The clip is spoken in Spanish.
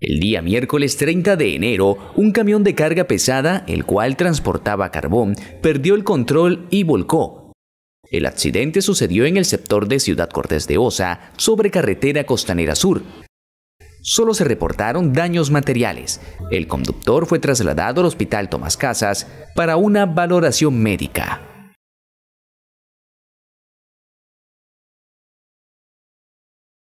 El día miércoles 30 de enero, un camión de carga pesada, el cual transportaba carbón, perdió el control y volcó. El accidente sucedió en el sector de Ciudad Cortés de Osa, sobre carretera Costanera Sur. Solo se reportaron daños materiales. El conductor fue trasladado al Hospital Tomás Casas para una valoración médica.